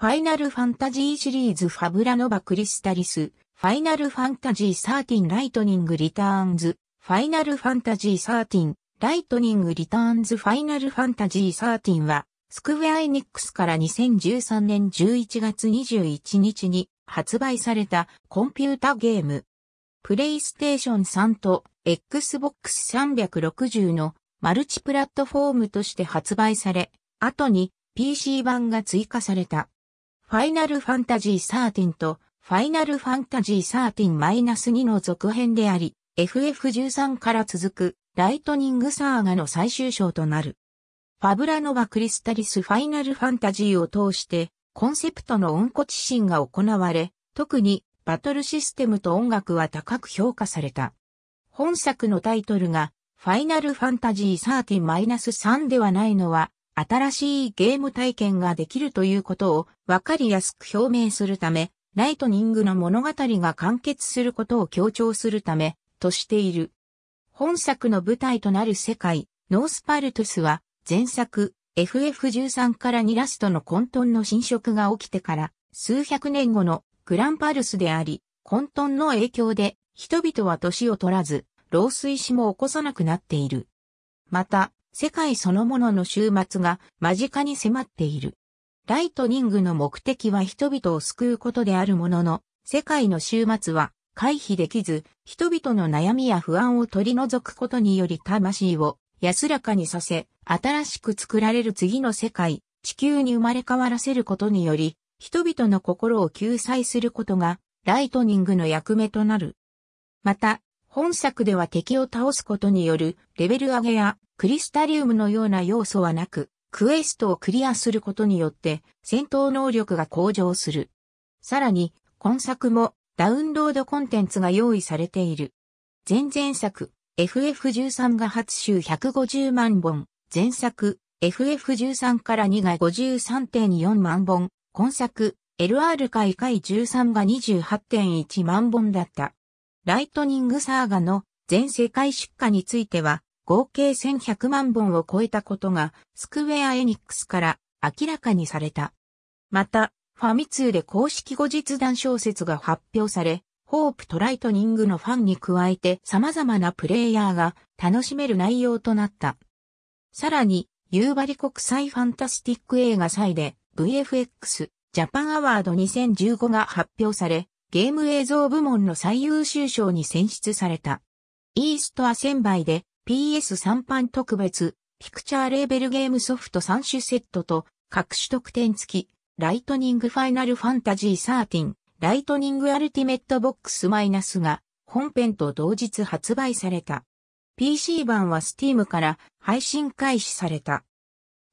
ファイナルファンタジーシリーズファブラノバクリスタリス、ファイナルファンタジー13ライトニングリターンズ、ファイナルファンタジー13ライトニングリターンズファイナルファンタジー13は、スクウェアエニックスから2013年11月21日に発売されたコンピュータゲーム。プレイステーション3と Xbox 360のマルチプラットフォームとして発売され、後に PC 版が追加された。ファイナルファンタジー13と、ファイナルファンタジー13-2の続編であり、FF13 から続く、ライトニングサーガの最終章となる。ファブラノバ・クリスタリス・ファイナルファンタジーを通して、コンセプトの温故知新が行われ、特にバトルシステムと音楽は高く評価された。本作のタイトルが、ファイナルファンタジー13-3ではないのは、新しいゲーム体験ができるということをわかりやすく表明するため、ライトニングの物語が完結することを強調するため、としている。本作の舞台となる世界、ノースパルトゥスは、前作、FF13 から2ラストの混沌の侵食が起きてから、数百年後のグランパルスであり、混沌の影響で、人々は年を取らず、老衰死も起こさなくなっている。また、世界そのものの終末が間近に迫っている。ライトニングの目的は人々を救うことであるものの、世界の終末は回避できず、人々の悩みや不安を取り除くことにより魂を安らかにさせ、新しく作られる次の世界、地球に生まれ変わらせることにより、人々の心を救済することが、ライトニングの役目となる。また、本作では敵を倒すことによるレベル上げやクリスタリウムのような要素はなく、クエストをクリアすることによって戦闘能力が向上する。さらに、今作もダウンロードコンテンツが用意されている。前々作、FF13 が初週150万本、前作、FF13 から2が53.4万本、今作、LR 回回13が28.1万本だった。ライトニングサーガの全世界出荷については、合計1100万本を超えたことが、スクウェア・エニックスから明らかにされた。また、ファミ通で公式後日談小説が発表され、ホープトライトニングのファンに加えて様々なプレイヤーが楽しめる内容となった。さらに、夕張国際ファンタスティック映画祭で VFX ジャパンアワード2015が発表され、ゲーム映像部門の最優秀賞に選出された。イーストアセンバイで PS3 版特別、ピクチャーレーベルゲームソフト3種セットと、各種特典付き、ライトニングファイナルファンタジー13、ライトニングアルティメットボックスマイナスが、本編と同日発売された。PC 版は Steam から配信開始された。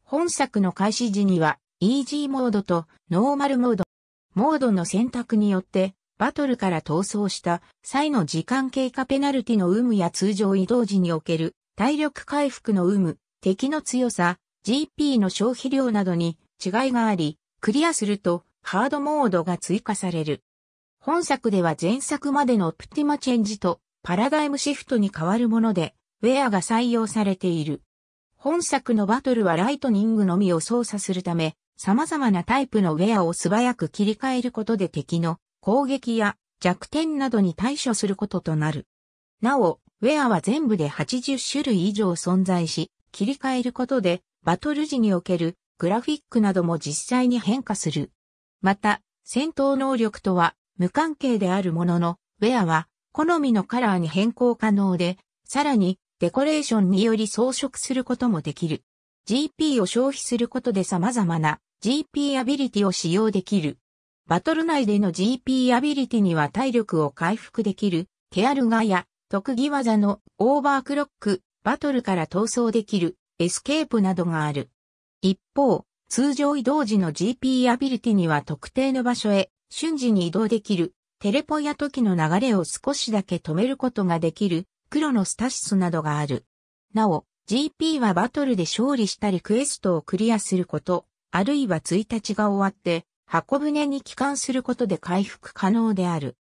本作の開始時には、Easy モードとノーマルモード、モードの選択によってバトルから逃走した際の時間経過ペナルティの有無や通常移動時における体力回復の有無、敵の強さ、GP の消費量などに違いがあり、クリアするとハードモードが追加される。本作では前作までのプティマチェンジとパラダイムシフトに変わるもので、ウェアが採用されている。本作のバトルはライトニングのみを操作するため、様々なタイプのウェアを素早く切り替えることで敵の攻撃や弱点などに対処することとなる。なお、ウェアは全部で80種類以上存在し、切り替えることで、バトル時におけるグラフィックなども実際に変化する。また、戦闘能力とは無関係であるものの、ウェアは好みのカラーに変更可能で、さらにデコレーションにより装飾することもできる。GP を消費することで様々な GP アビリティを使用できる。バトル内での GP アビリティには体力を回復できる、ケアルガや特技技のオーバークロック、バトルから逃走できる、エスケープなどがある。一方、通常移動時の GP アビリティには特定の場所へ瞬時に移動できる、テレポや時の流れを少しだけ止めることができる、黒のスタシスなどがある。なお、GP はバトルで勝利したりクエストをクリアすること、あるいは1日が終わって箱舟に帰還することで回復可能である。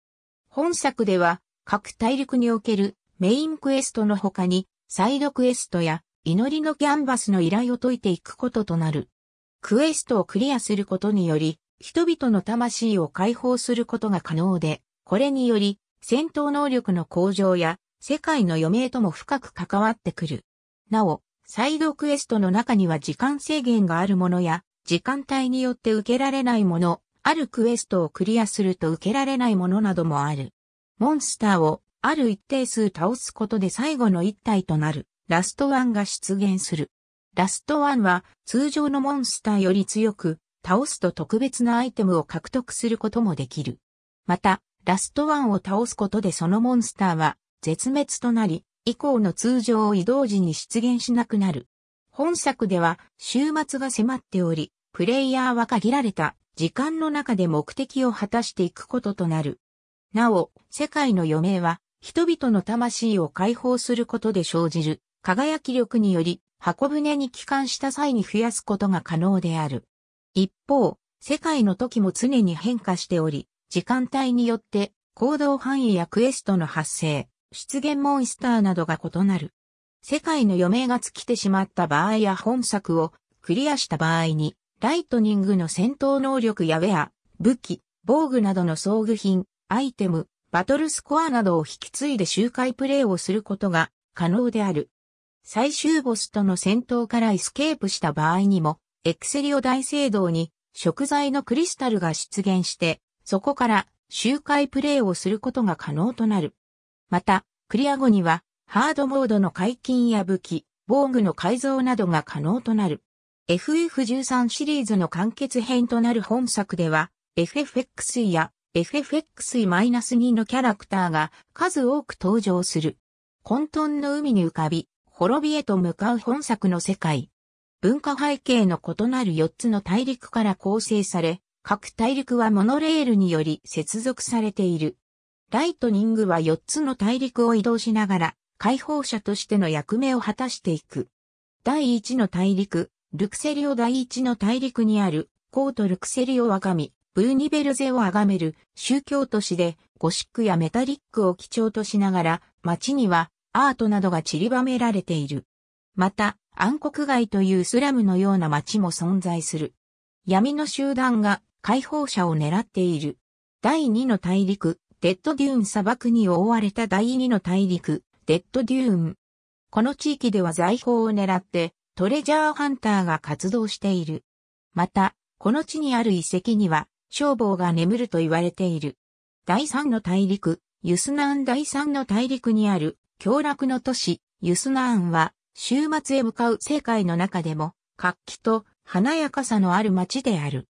本作では各大陸におけるメインクエストの他にサイドクエストや祈りのキャンバスの依頼を解いていくこととなる。クエストをクリアすることにより人々の魂を解放することが可能で、これにより戦闘能力の向上や世界の余命とも深く関わってくる。なお、サイドクエストの中には時間制限があるものや時間帯によって受けられないもの、あるクエストをクリアすると受けられないものなどもある。モンスターをある一定数倒すことで最後の一体となるラストワンが出現する。ラストワンは通常のモンスターより強く倒すと特別なアイテムを獲得することもできる。また、ラストワンを倒すことでそのモンスターは絶滅となり、以降の通常を移動時に出現しなくなる。本作では週末が迫っており、プレイヤーは限られた時間の中で目的を果たしていくこととなる。なお、世界の余命は人々の魂を解放することで生じる輝き力により箱舟に帰還した際に増やすことが可能である。一方、世界の時も常に変化しており、時間帯によって行動範囲やクエストの発生、出現モンスターなどが異なる。世界の余命が尽きてしまった場合や本作をクリアした場合に、ライトニングの戦闘能力やウェア、武器、防具などの装具品、アイテム、バトルスコアなどを引き継いで周回プレイをすることが可能である。最終ボスとの戦闘からエスケープした場合にも、エクセリオ大聖堂に食材のクリスタルが出現して、そこから周回プレイをすることが可能となる。また、クリア後にはハードモードの解禁や武器、防具の改造などが可能となる。FF13 シリーズの完結編となる本作では、FFXE や FFXE-2 のキャラクターが数多く登場する。混沌の海に浮かび、滅びへと向かう本作の世界。文化背景の異なる4つの大陸から構成され、各大陸はモノレールにより接続されている。ライトニングは4つの大陸を移動しながら、解放者としての役目を果たしていく。第一の大陸、ルクセリオ第一の大陸にある、コートルクセリオは神、ブーニベルゼを崇める宗教都市で、ゴシックやメタリックを基調としながら、街にはアートなどが散りばめられている。また、暗黒街というスラムのような街も存在する。闇の集団が解放者を狙っている。第二の大陸、デッドデューン砂漠に覆われた第二の大陸、デッドデューン。この地域では財宝を狙ってトレジャーハンターが活動している。また、この地にある遺跡には消防が眠ると言われている。第三の大陸、ユスナーン第三の大陸にある凶楽の都市、ユスナーンは週末へ向かう世界の中でも活気と華やかさのある街である。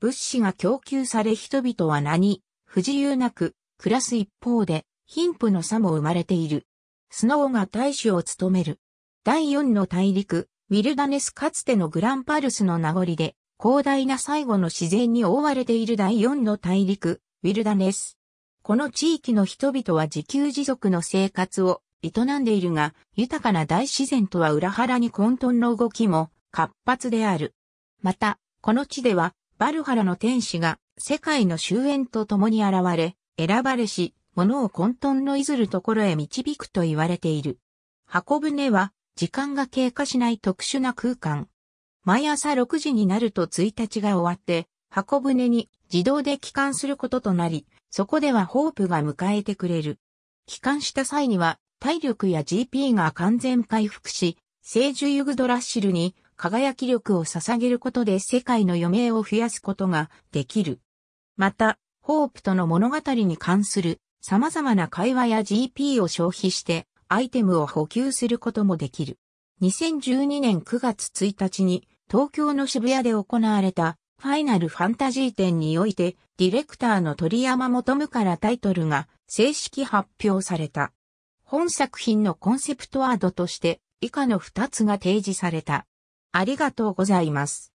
物資が供給され人々は何、不自由なく暮らす一方で貧富の差も生まれている。スノーが大使を務める。第四の大陸、ウィルダネスかつてのグランパルスの名残で、広大な最後の自然に覆われている第四の大陸、ウィルダネス。この地域の人々は自給自足の生活を営んでいるが、豊かな大自然とは裏腹に混沌の動きも活発である。また、この地では、バルハラの天使が世界の終焉と共に現れ、選ばれし、物を混沌のいずるところへ導くと言われている。箱舟は、時間が経過しない特殊な空間。毎朝6時になると1日が終わって、箱舟に自動で帰還することとなり、そこではホープが迎えてくれる。帰還した際には、体力や GP が完全回復し、聖樹ユグドラッシルに輝き力を捧げることで世界の余命を増やすことができる。また、ホープとの物語に関する様々な会話や GP を消費してアイテムを補給することもできる。2012年9月1日に東京の渋谷で行われたファイナルファンタジー展においてディレクターの鳥山求むからタイトルが正式発表された。本作品のコンセプトワードとして以下の2つが提示された。ありがとうございます。